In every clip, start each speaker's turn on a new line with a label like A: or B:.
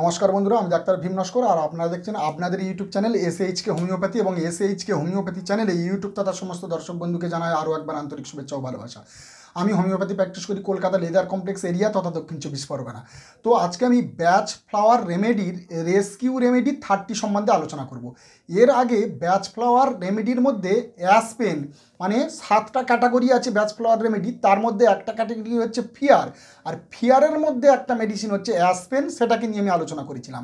A: নমস্কার বন্ধুরা আমি ডাক্তার ভীম নস্কর আর আপনারা দেখছেন আপনাদের ইউটিউব চ্যানেল এস হোমিওপ্যাথি এবং এস হোমিওপ্যাথি চ্যানেলে ইউটিউব তথা সমস্ত দর্শক বন্ধুকে জানায় আরও একবার আন্তরিক শুভেচ্ছা ও ভালোবাসা আমি হোমিওপ্যাথি প্র্যাকটিস করি কলকাতা লেদার কমপ্লেক্স এরিয়া তথা দক্ষিণ চব্বিশ পরগনা তো আজকে আমি ব্যাচ ফ্লাওয়ার রেমেডির রেস্কিউ রেমেডি থার্টি সম্বন্ধে আলোচনা করব এর আগে ব্যাচ ফ্লাওয়ার রেমেডির মধ্যে অ্যাসপেন মানে সাতটা ক্যাটাগরি আছে ব্যাচ ফ্লাওয়ার রেমেডি তার মধ্যে একটা ক্যাটাগরি হচ্ছে ফিয়ার আর ফিয়ারের মধ্যে একটা মেডিসিন হচ্ছে অ্যাসপেন সেটাকে নিয়ে আমি আলোচনা করেছিলাম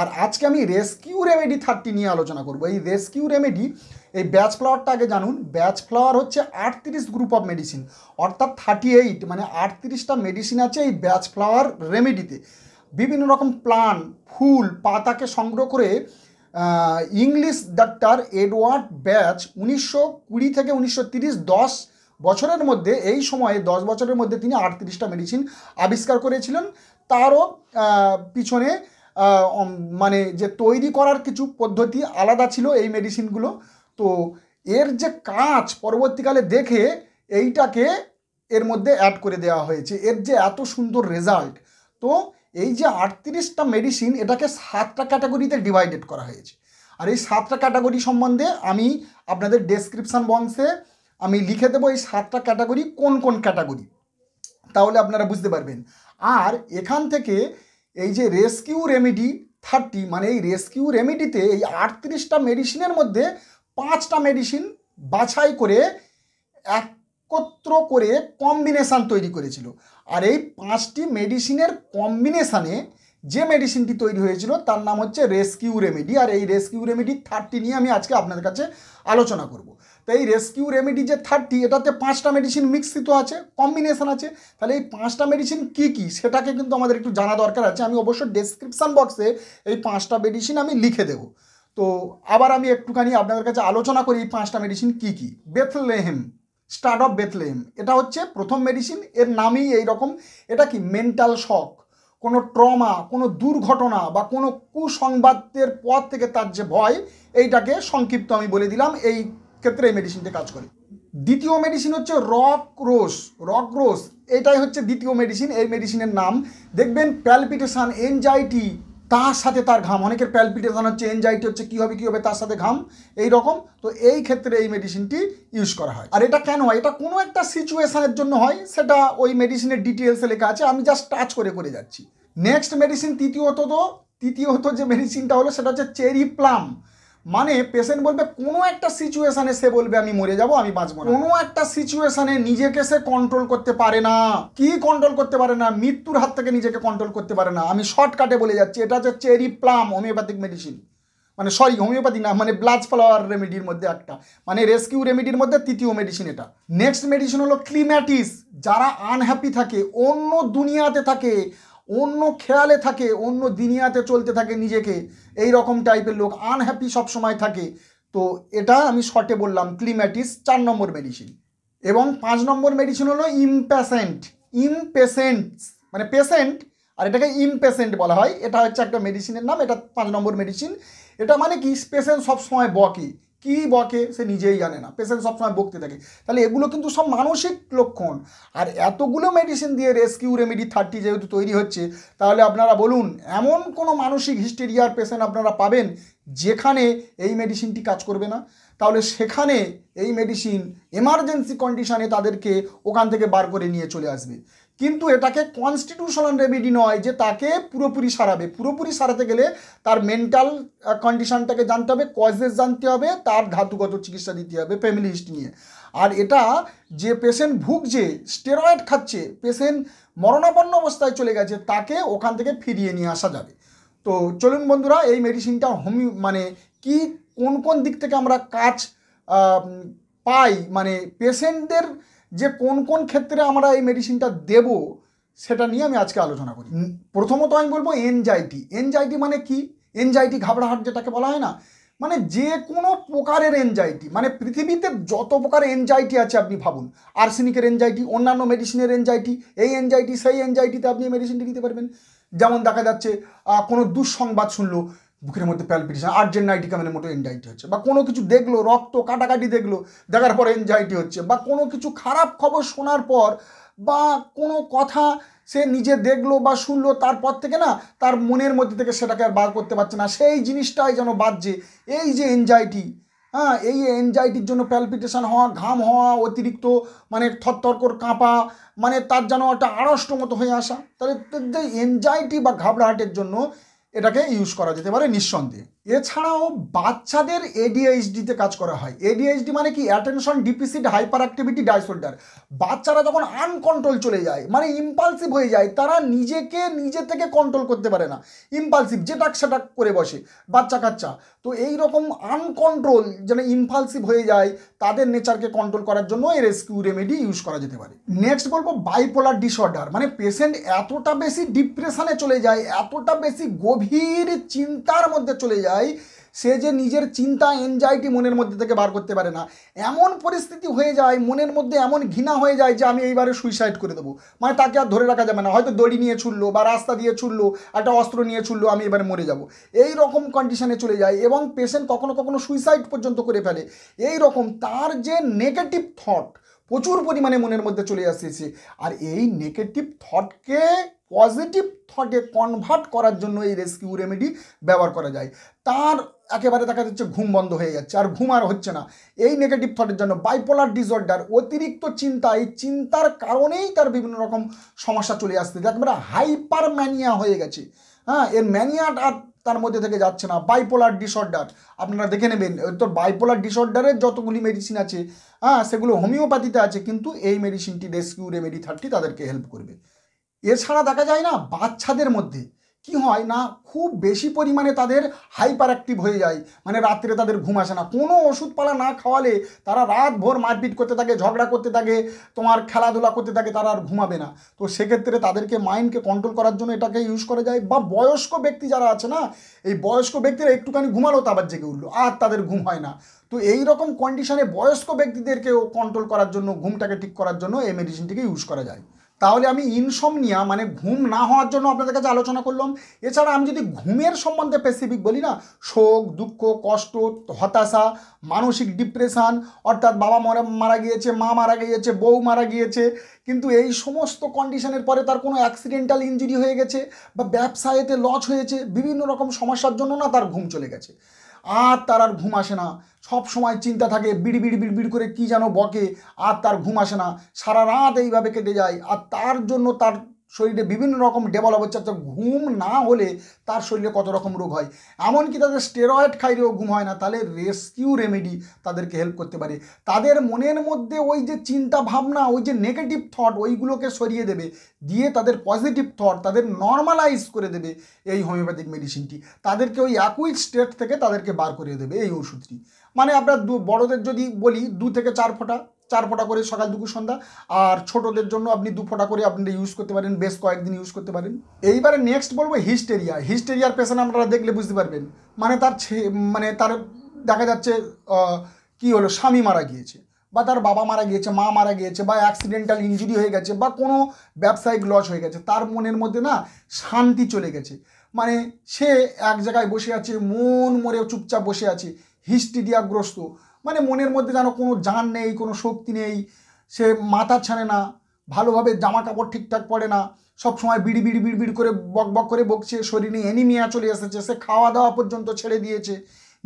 A: আর আজকে আমি রেস্কিউ রেমেডি থার্টি নিয়ে আলোচনা করব এই রেস্কিউ রেমেডি এই ব্যাচ ফ্লাওয়ারটা আগে জানুন ব্যাচ ফ্লাওয়ার হচ্ছে আটত্রিশ গ্রুপ অফ মেডিসিন অর্থাৎ থার্টি এইট মানে আটত্রিশটা মেডিসিন আছে এই ব্যাচ ফ্লাওয়ার রেমেডিতে বিভিন্ন রকম প্লান ফুল পাতাকে সংগ্রহ করে ইংলিশ ডাক্তার এডওয়ার্ড ব্যাচ উনিশশো কুড়ি থেকে উনিশশো তিরিশ দশ বছরের মধ্যে এই সময়ে দশ বছরের মধ্যে তিনি আটত্রিশটা মেডিসিন আবিষ্কার করেছিলেন তারও পিছনে মানে যে তৈরি করার কিছু পদ্ধতি আলাদা ছিল এই মেডিসিনগুলো তো এর যে কাঁচ পরবর্তীকালে দেখে এইটাকে এর মধ্যে অ্যাড করে দেওয়া হয়েছে এর যে এত সুন্দর রেজাল্ট তো এই যে আটত্রিশটা মেডিসিন এটাকে সাতটা ক্যাটাগরিতে ডিভাইডেড করা হয়েছে আর এই সাতটা ক্যাটাগরি সম্বন্ধে আমি আপনাদের ডেসক্রিপশান বক্সে আমি লিখে দেবো এই সাতটা ক্যাটাগরি কোন কোন ক্যাটাগরি তাহলে আপনারা বুঝতে পারবেন আর এখান থেকে এই যে রেস্কিউ রেমিডি থার্টি মানে এই রেস্কিউ রেমিডিতে এই আটত্রিশটা মেডিসিনের মধ্যে পাঁচটা মেডিসিন বাছাই করে এক একত্র করে কম্বিনেশান তৈরি করেছিল আর এই পাঁচটি মেডিসিনের কম্বিনেশানে যে মেডিসিনটি তৈরি হয়েছিল তার নাম হচ্ছে রেস্কিউ রেমেডি আর এই রেস্কিউ রেমেডি থার্টি নিয়ে আমি আজকে আপনাদের কাছে আলোচনা করব তো এই রেস্কিউ রেমেডি যে থার্টি এটাতে পাঁচটা মেডিসিন মিক্সিত আছে কম্বিনেশান আছে তাহলে এই পাঁচটা মেডিসিন কি কি সেটাকে কিন্তু আমাদের একটু জানা দরকার আছে আমি অবশ্য ডেসক্রিপশান বক্সে এই পাঁচটা মেডিসিন আমি লিখে দেবো তো আবার আমি একটুখানি আপনাদের কাছে আলোচনা করি এই পাঁচটা মেডিসিন কি কি বেথলেহেম স্টার্ট অফ বেথলেম এটা হচ্ছে প্রথম মেডিসিন এর নামই এই রকম এটা কি মেন্টাল শক কোনো ট্রমা কোনো দুর্ঘটনা বা কোনো কুসংবাদের পথ থেকে তার যে ভয় এইটাকে সংক্ষিপ্ত আমি বলে দিলাম এই ক্ষেত্রে এই মেডিসিনটা কাজ করে দ্বিতীয় মেডিসিন হচ্ছে রক রোস রক রোস এটাই হচ্ছে দ্বিতীয় মেডিসিন এই মেডিসিনের নাম দেখবেন প্যালপিটেশান এনজাইটি তার সাথে তার ঘাম অনেকের প্যালপিটেশন মানে হচ্ছে এনজাইটি হচ্ছে কী হবে কী হবে তার সাথে ঘাম এই রকম তো এই ক্ষেত্রে এই মেডিসিনটি ইউজ করা হয় আর এটা কেন হয় এটা কোনো একটা সিচুয়েশানের জন্য হয় সেটা ওই মেডিসিনের ডিটেলসে লেখা আছে আমি জাস্ট টাচ করে করে যাচ্ছি নেক্সট মেডিসিন তৃতীয়ত তো তৃতীয়ত যে মেডিসিনটা হলো সেটা হচ্ছে চেরি প্লাম মানে পেশেন্ট বলবে কোনো একটা সিচুয়েশানে সে বলবে আমি মরে যাব আমি বাঁচবো কোনো একটা সিচুয়েশানে নিজেকে সে কন্ট্রোল করতে পারে না কি কন্ট্রোল করতে পারে না মৃত্যুর হাত থেকে নিজেকে কন্ট্রোল করতে পারে না আমি শর্টকাটে বলে যাচ্ছি এটা হচ্ছে চেরি প্লাম হোমিওপ্যাথিক মেডিসিন মানে সরি হোমিওপ্যাথি না মানে ব্লাজ ফ্লাওয়ার রেমেডির মধ্যে একটা মানে রেস্কিউ রেমেডির মধ্যে তৃতীয় মেডিসিন এটা নেক্সট মেডিসিন হলো ক্লিম্যাটিস যারা আনহ্যাপি থাকে অন্য দুনিয়াতে থাকে অন্য খেয়ালে থাকে অন্য দিনিয়াতে চলতে থাকে নিজেকে এই রকম টাইপের লোক আনহ্যাপি সময় থাকে তো এটা আমি শর্টে বললাম ক্লিম্যাটিস চার নম্বর মেডিসিন এবং পাঁচ নম্বর মেডিসিন হলো ইমপ্যাসেন্ট ইমপেসেন্ট মানে পেশেন্ট আর এটাকে ইমপেশেন্ট বলা হয় এটা হচ্ছে একটা মেডিসিনের নাম এটা পাঁচ নম্বর মেডিসিন এটা মানে কি পেশেন্ট সবসময় বকে কি বকে সে নিজেই জানে না পেশেন্ট সবসময় বকতে থাকে তাহলে এগুলো কিন্তু সব মানসিক লক্ষণ আর এতগুলো মেডিসিন দিয়ে রেস্কিউ রেমেডি থার্টি যেহেতু তৈরি হচ্ছে তাহলে আপনারা বলুন এমন কোনো মানসিক হিস্টেরিয়ার পেশেন্ট আপনারা পাবেন যেখানে এই মেডিসিনটি কাজ করবে না তাহলে সেখানে এই মেডিসিন এমার্জেন্সি কন্ডিশানে তাদেরকে ওখান থেকে বার করে নিয়ে চলে আসবে কিন্তু এটাকে কনস্টিটিউশনাল রেমেডি নয় যে তাকে পুরোপুরি সারাবে পুরোপুরি সারাতে গেলে তার মেন্টাল কন্ডিশনটাকে জানতে হবে কজেস জানতে হবে তার ধাতুগত চিকিৎসা দিতে হবে ফ্যামিলি হিস্ট্রি নিয়ে আর এটা যে পেশেন্ট ভুগছে স্টেরয়েড খাচ্ছে পেশেন্ট মরণাপন্ন অবস্থায় চলে গেছে তাকে ওখান থেকে ফিরিয়ে নিয়ে আসা যাবে তো চলুন বন্ধুরা এই মেডিসিনটা হোমি মানে কি কোন কোন দিক থেকে আমরা কাজ পাই মানে পেশেন্টদের যে কোন কোন ক্ষেত্রে আমরা এই মেডিসিনটা দেব সেটা নিয়ে আমি আজকে আলোচনা করি প্রথমত আমি বলবো এনজাইটি এনজাইটি মানে কি এনজাইটি ঘাবড়াহাট যেটাকে বলা হয় না মানে যে কোনো প্রকারের এনজাইটি মানে পৃথিবীতে যত প্রকার এনজাইটি আছে আপনি ভাবুন আর্সেনিকের এনজাইটি অন্যান্য মেডিসিনের এনজাইটি এই এনজাইটি সেই এনজাইটিতে আপনি মেডিসিনটি নিতে পারবেন যেমন দেখা যাচ্ছে কোনো দুঃসংবাদ শুনলো বুকের মধ্যে প্যালপিটেশন আর্জেন্ট কামিনের মতো এনজাইটি হচ্ছে বা কোনো কিছু দেখলো রক্ত কাটাকাটি দেখলো দেখার পর এনজাইটি হচ্ছে বা কোনো কিছু খারাপ খবর শোনার পর বা কোনো কথা সে নিজে দেখলো বা শুনলো তারপর থেকে না তার মনের মধ্যে থেকে সেটাকে আর বার করতে পারছে না সেই জিনিসটাই যেন বাজছে এই যে এনজাইটি হ্যাঁ এই এনজাইটির জন্য প্যালপিটেশন হওয়া ঘাম হওয়া অতিরিক্ত মানে থরথর কাঁপা মানে তার যেন একটা আড়ষ্ট মতো হয়ে আসা তাহলে এনজাইটি বা ঘাবড়াহাটের জন্য এটাকে ইউজ করা যেতে পারে নিঃসন্দেহে এছাড়াও বাচ্চাদের এডিএইচডিতে কাজ করা হয় এডিএইচডি মানে কি attention deficit hyperactivity disorder বাচ্চারা যখন আনকন্ট্রোল চলে যায় মানে ইম্পালসিভ হয়ে যায় তারা নিজেকে নিজে থেকে কন্ট্রোল করতে পারে না ইম্পালসিভ টাক সেটাক করে বসে বাচ্চা কাচ্চা তো এই রকম আনকন্ট্রোল যেন ইম্পালসিভ হয়ে যায় তাদের নেচারকে কন্ট্রোল করার জন্য এই রেস্কিউ রেমেডি ইউজ করা যেতে পারে নেক্সট বলবো বাইপোলার ডিসঅর্ডার মানে পেশেন্ট এতটা বেশি ডিপ্রেশনে চলে যায় এতটা বেশি গভীর চিন্তার মধ্যে চলে যায় যায় সে যে নিজের চিন্তা এনজাইটি মনের মধ্যে থেকে বার করতে পারে না এমন পরিস্থিতি হয়ে যায় মনের মধ্যে এমন ঘৃণা হয়ে যায় যে আমি এইবারে সুইসাইড করে দেবো মানে তাকে আর ধরে রাখা যাবে না হয়তো দড়ি নিয়ে ছুড়লো বা রাস্তা দিয়ে ছুড়লো একটা অস্ত্র নিয়ে ছুড়লো আমি এবারে মরে যাব এই রকম কন্ডিশনে চলে যায় এবং পেশেন্ট কখনো কখনো সুইসাইড পর্যন্ত করে ফেলে এই রকম তার যে নেগেটিভ থট প্রচুর পরিমাণে মনের মধ্যে চলে আসতেছে আর এই নেগেটিভ থটকে পজিটিভ থটে কনভার্ট করার জন্য এই রেস্কিউ রেমেডি ব্যবহার করা যায় তার একেবারে দেখা যাচ্ছে ঘুম বন্ধ হয়ে যাচ্ছে আর ঘুম আর হচ্ছে না এই নেগেটিভ থটের জন্য বাইপোলার ডিসঅর্ডার অতিরিক্ত চিন্তা এই চিন্তার কারণেই তার বিভিন্ন রকম সমস্যা চলে আসছে একেবারে হাইপার ম্যানিয়া হয়ে গেছে হ্যাঁ এর ম্যানিয়াটা আর তার মধ্যে থেকে যাচ্ছে না বাইপোলার ডিসঅর্ডার আপনারা দেখে নেবেন তো বাইপোলার ডিসঅর্ডারের যতগুলি মেডিসিন আছে হ্যাঁ সেগুলো হোমিওপ্যাথিতে আছে কিন্তু এই মেডিসিনটি রেস্কিউ রেমেডি থার্টি তাদেরকে হেল্প করবে এছাড়া দেখা যায় না বাচ্চাদের মধ্যে কি হয় না খুব বেশি পরিমাণে তাদের হাইপার অ্যাক্টিভ হয়ে যায় মানে রাত্রে তাদের ঘুম আসে না কোনো ওষুধপালা না খাওয়ালে তারা রাত ভোর মারপিট করতে থাকে ঝগড়া করতে থাকে তোমার খেলাধুলা করতে থাকে তারা আর ঘুমাবে না তো সেক্ষেত্রে তাদেরকে মাইন্ডকে কন্ট্রোল করার জন্য এটাকে ইউজ করা যায় বা বয়স্ক ব্যক্তি যারা আছে না এই বয়স্ক ব্যক্তিরা একটুখানি ঘুমালো তাবার জেগে উঠলো আর তাদের ঘুম হয় না তো এই রকম কন্ডিশনে বয়স্ক ব্যক্তিদেরকেও কন্ট্রোল করার জন্য ঘুমটাকে ঠিক করার জন্য এই মেডিসিনটিকে ইউজ করা যায় তাহলে আমি ইনসমনিয়া মানে ঘুম না হওয়ার জন্য আপনাদের কাছে আলোচনা করলাম এছাড়া আমি যদি ঘুমের সম্বন্ধে স্পেসিফিক বলি না শোক দুঃখ কষ্ট হতাশা মানসিক ডিপ্রেশান অর্থাৎ বাবা মরা মারা গিয়েছে মা মারা গিয়েছে বউ মারা গিয়েছে কিন্তু এই সমস্ত কন্ডিশনের পরে তার কোনো অ্যাক্সিডেন্টাল ইঞ্জুরি হয়ে গেছে বা ব্যবসায়েতে লস হয়েছে বিভিন্ন রকম সমস্যার জন্য না তার ঘুম চলে গেছে আর তার আর ঘুম আসে না সব সময় চিন্তা থাকে বিড় বিড় বিড় করে কি যেন বকে আর তার ঘুম আসে না সারা রাত এইভাবে কেটে যায় আর তার জন্য তার শরীরে বিভিন্ন রকম ডেভেলপ হচ্ছে অর্থাৎ ঘুম না হলে তার শরীরে কত রকম রোগ হয় এমনকি তাদের স্টেরয়েড খাইলেও ঘুম হয় না তাহলে রেস্কিউ রেমেডি তাদেরকে হেল্প করতে পারে তাদের মনের মধ্যে ওই যে চিন্তা ভাবনা ওই যে নেগেটিভ থট ওইগুলোকে সরিয়ে দেবে দিয়ে তাদের পজিটিভ থট তাদের নর্মালাইজ করে দেবে এই হোমিওপ্যাথিক মেডিসিনটি তাদেরকে ওই অ্যাকুইট স্টেট থেকে তাদেরকে বার করে দেবে এই ওষুধটি মানে আপনার দু বড়োদের যদি বলি দু থেকে চার ফোঁটা চার ফোঁটা করে সকাল দুপুর সন্ধ্যা আর ছোটদের জন্য আপনি দু ফোঁটা করে আপনি ইউজ করতে পারেন বেশ কয়েকদিন ইউজ করতে পারেন এইবারে নেক্সট বলবো হিস্টেরিয়া হিস্টেরিয়ার পেশেন্ট আপনারা দেখলে বুঝতে পারবেন মানে তার মানে তার দেখা যাচ্ছে কি হলো স্বামী মারা গিয়েছে বা তার বাবা মারা গিয়েছে মা মারা গিয়েছে বা অ্যাক্সিডেন্টাল ইঞ্জুরি হয়ে গেছে বা কোনো ব্যবসায়িক লস হয়ে গেছে তার মনের মধ্যে না শান্তি চলে গেছে মানে সে এক জায়গায় বসে আছে মন মরে চুপচাপ বসে আছে হিস্টেরিয়াগ্রস্ত মানে মনের মধ্যে যেন কোনো যান নেই কোনো শক্তি নেই সে মাথা ছাড়ে না ভালোভাবে জামা কাপড় ঠিকঠাক পরে না সব সময় বিড়ি বিড়ি বিড় করে বক বক করে বকছে শরীরে অ্যানিমিয়া চলে এসেছে সে খাওয়া দাওয়া পর্যন্ত ছেড়ে দিয়েছে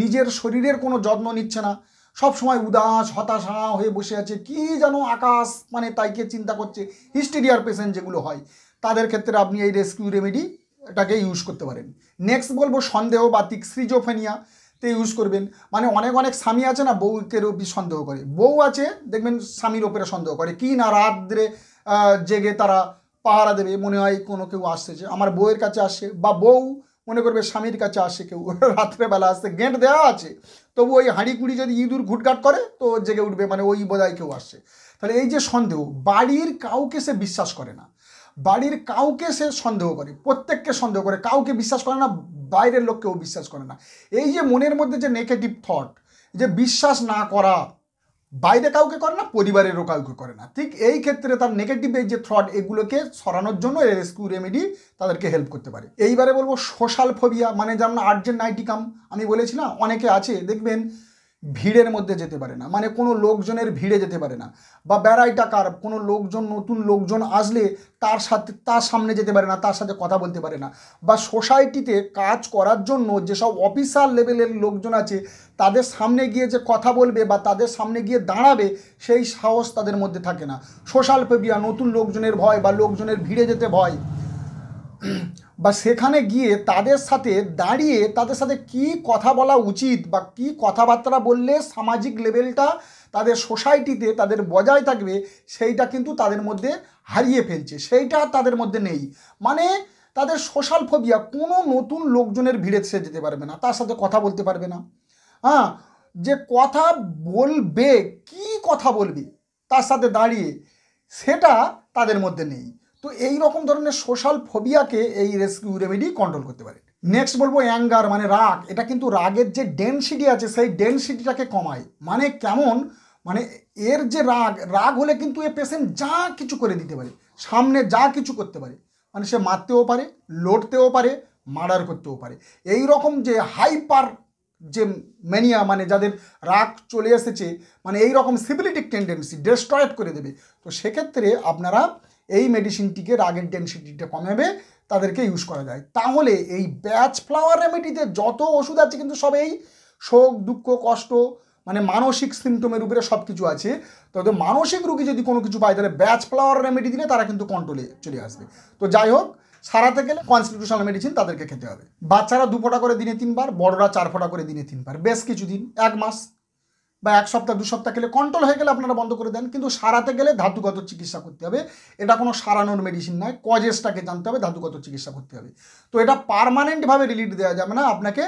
A: নিজের শরীরের কোনো যত্ন নিচ্ছে না সব সময় উদাস হতাশা হয়ে বসে আছে কি যেন আকাশ মানে তাইকে চিন্তা করছে হিস্টেরিয়ার পেশেন্ট যেগুলো হয় তাদের ক্ষেত্রে আপনি এই রেস্কিউ রেমেডিটাকে ইউজ করতে পারেন নেক্সট বলবো সন্দেহ বাতিক সৃজোফেনিয়া তে ইউজ করবেন মানে অনেক অনেক স্বামী আছে না বউকে ওপর সন্দেহ করে বউ আছে দেখবেন স্বামীর ওপরে সন্দেহ করে কি না রাত্রে জেগে তারা পাহারা দেবে মনে হয় কোনো কেউ আসতেছে আমার বউয়ের কাছে আসে বা বউ মনে করবে স্বামীর কাছে আসে কেউ রাত্রেবেলা আসতে গেঁট দেওয়া আছে তবু ওই হাঁড়ি কুড়ি যদি ইঁদুর ঘুটঘাট করে তো জেগে উঠবে মানে ওই বোধহয় কেউ আসছে তাহলে এই যে সন্দেহ বাড়ির কাউকে সে বিশ্বাস করে না বাড়ির কাউকে সে সন্দেহ করে প্রত্যেককে সন্দেহ করে কাউকে বিশ্বাস করে না বাইরের লোককেও বিশ্বাস করে না এই যে মনের মধ্যে যে নেগেটিভ থট যে বিশ্বাস না করা বাইরে কাউকে করে না পরিবারেরও কাউকে করে না ঠিক এই ক্ষেত্রে তার নেগেটিভ এই যে থট এগুলোকে সরানোর জন্য রেস্কিউ রেমেডি তাদেরকে হেল্প করতে পারে এইবারে বলবো সোশ্যাল ফোবিয়া মানে যেমন আর্জেন্ট নাইটিকাম আমি বলেছিলাম অনেকে আছে দেখবেন ভিড়ের মধ্যে যেতে পারে না মানে কোনো লোকজনের ভিড়ে যেতে পারে না বা বেড়াইটা কার কোনো লোকজন নতুন লোকজন আসলে তার সাথে তার সামনে যেতে পারে না তার সাথে কথা বলতে পারে না বা সোসাইটিতে কাজ করার জন্য যেসব অফিসার লেভেলের লোকজন আছে তাদের সামনে গিয়ে যে কথা বলবে বা তাদের সামনে গিয়ে দাঁড়াবে সেই সাহস তাদের মধ্যে থাকে না সোশ্যাল ফেবিয়া নতুন লোকজনের ভয় বা লোকজনের ভিড়ে যেতে ভয় বা সেখানে গিয়ে তাদের সাথে দাঁড়িয়ে তাদের সাথে কি কথা বলা উচিত বা কি কথাবার্তা বললে সামাজিক লেভেলটা তাদের সোসাইটিতে তাদের বজায় থাকবে সেইটা কিন্তু তাদের মধ্যে হারিয়ে ফেলছে সেইটা তাদের মধ্যে নেই মানে তাদের সোশ্যাল ফোবিয়া কোনো নতুন লোকজনের ভিড়ে সে যেতে পারবে না তার সাথে কথা বলতে পারবে না হ্যাঁ যে কথা বলবে কি কথা বলবে তার সাথে দাঁড়িয়ে সেটা তাদের মধ্যে নেই তো এই রকম ধরনের সোশ্যাল ফোবিয়াকে এই রেস্কিউ রেমেডি কন্ট্রোল করতে পারে নেক্সট বলবো অ্যাঙ্গার মানে রাগ এটা কিন্তু রাগের যে ডেনসিটি আছে সেই ডেনসিটিটাকে কমায় মানে কেমন মানে এর যে রাগ রাগ হলে কিন্তু এ পেশেন্ট যা কিছু করে দিতে পারে সামনে যা কিছু করতে পারে মানে সে মারতেও পারে লড়তেও পারে মার্ডার করতেও পারে এই রকম যে হাইপার যে ম্যানিয়া মানে যাদের রাগ চলে এসেছে মানে এই রকম সিভিলিটিক টেন্ডেন্সি ডেস্ট্রয়েড করে দেবে তো সেক্ষেত্রে আপনারা এই মেডিসিনটিকে রাগের ডেন্সিটিটা কমাবে তাদেরকে ইউজ করা যায় তাহলে এই ব্যাচ ফ্লাওয়ার রেমেডিতে যত ওষুধ আছে কিন্তু সব এই শোক দুঃখ কষ্ট মানে মানসিক সিমটমের উপরে সব কিছু আছে তবে মানসিক রুগী যদি কোনো কিছু পায় তাহলে ব্যাচ ফ্লাওয়ার রেমেডি দিলে তারা কিন্তু কন্ট্রোলে চলে আসবে তো যাই হোক সারাতে গেলে কনস্টিটিউশনাল মেডিসিন তাদেরকে খেতে হবে বাচ্চারা দু ফোঁটা করে দিনে তিনবার বড়রা চার ফোঁটা করে দিনে তিনবার বেশ কিছুদিন এক মাস বা এক সপ্তাহ দু সপ্তাহ খেলে কন্ট্রোল হয়ে গেলে আপনারা বন্ধ করে দেন কিন্তু সারাতে গেলে ধাতুগত চিকিৎসা করতে হবে এটা কোনো সারানোর মেডিসিন নয় কজেসটাকে জানতে হবে ধাতুগত চিকিৎসা করতে হবে তো এটা পারমানেন্টভাবে রিলিট দেওয়া যাবে না আপনাকে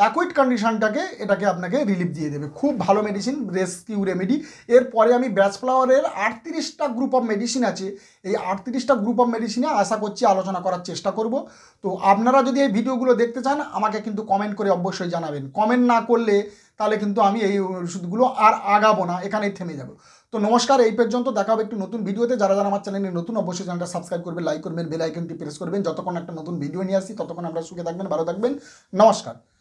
A: অ্যাকুইট কন্ডিশনটাকে এটাকে আপনাকে রিলিফ দিয়ে দেবে খুব ভালো মেডিসিন রেস্কিউ রেমেডি এরপরে আমি ফ্লাওয়ারের আটত্রিশটা গ্রুপ অফ মেডিসিন আছে এই আটত্রিশটা গ্রুপ অফ মেডিসিনে আশা করছি আলোচনা করার চেষ্টা করব তো আপনারা যদি এই ভিডিওগুলো দেখতে চান আমাকে কিন্তু কমেন্ট করে অবশ্যই জানাবেন কমেন্ট না করলে তাহলে কিন্তু আমি এই ওষুধগুলো আর আগাবো না এখানেই থেমে যাব তো নমস্কার এই পর্যন্ত দেখা হবে একটি নতুন ভিডিওতে যারা যারা আমার চ্যানেলে নতুন অবশ্যই চ্যানেলটা সাবস্ক্রাইব করবেন লাইক করবেন বেলাইকনটি প্রেস করবেন যতক্ষণ একটা নতুন ভিডিও নিয়ে আসি ততক্ষণ আমরা সুখে থাকবেন ভালো থাকবেন নমস্কার